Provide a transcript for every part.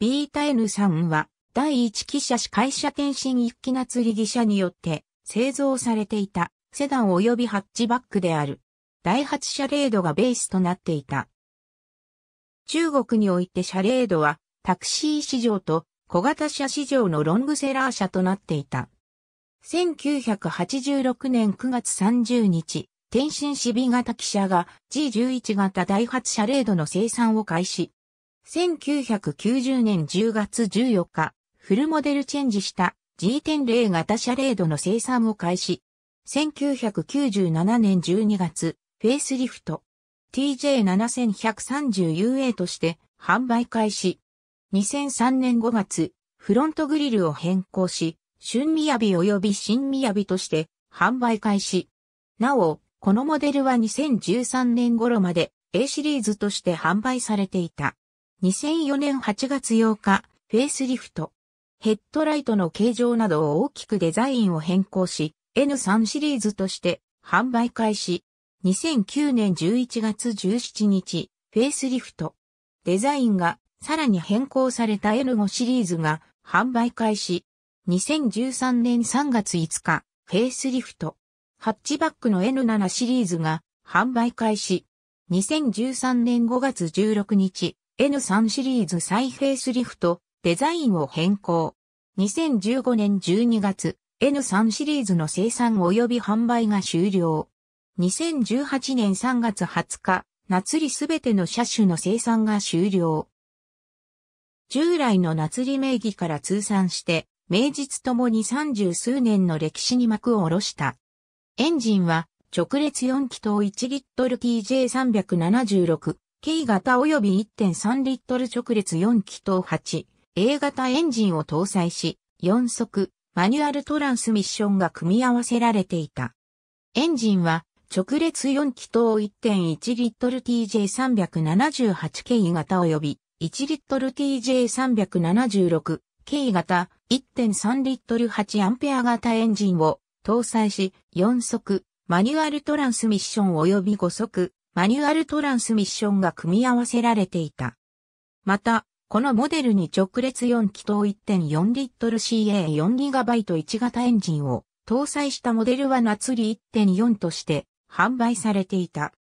ビータ N さんは、第一記者司会社転身一機な釣り記者によって製造されていたセダン及びハッチバックである。第8車レードがベースとなっていた。中国において車レードはタクシー市場と小型車市場のロングセラー車となっていた。1986年9月30日、天津シビ型汽車が G11 型第8車レードの生産を開始。1990年10月14日、フルモデルチェンジした G.0 型シャレードの生産を開始。1997年12月、フェイスリフト TJ7130UA として販売開始。2003年5月、フロントグリルを変更し、春雅及び新雅として販売開始。なお、このモデルは2013年頃まで A シリーズとして販売されていた。2004年8月8日、フェイスリフト。ヘッドライトの形状などを大きくデザインを変更し、N3 シリーズとして販売開始。2009年11月17日、フェイスリフト。デザインがさらに変更された N5 シリーズが販売開始。2013年3月5日、フェイスリフト。ハッチバックの N7 シリーズが販売開始。2013年5月16日、N3 シリーズ再フェイスリフト、デザインを変更。2015年12月、N3 シリーズの生産及び販売が終了。2018年3月20日、夏りすべての車種の生産が終了。従来の夏り名義から通算して、名実ともに30数年の歴史に幕を下ろした。エンジンは直列4気筒1リットル TJ376 K 型及び1.3リットル直列4気筒 8A 型エンジンを搭載し、4速マニュアルトランスミッションが組み合わせられていた。エンジンは直列4気筒1.1リットル TJ378K 型及び1リットル TJ376K 型1.3リットル 8A 型エンジンを搭載し、4速マニュアルトランスミッション及び5速マニュアルトランスミッションが組み合わせられていた。また、このモデルに直列4気筒 1.4CA4GB1 型エンジンを搭載したモデルは夏利1.4として販売されていた。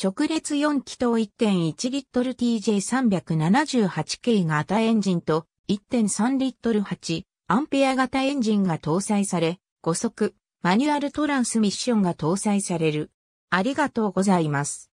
直列4気筒 1.1TJ378K 型エンジンと 1.3L8 アンペア型エンジンが搭載され、5速マニュアルトランスミッションが搭載される。ありがとうございます。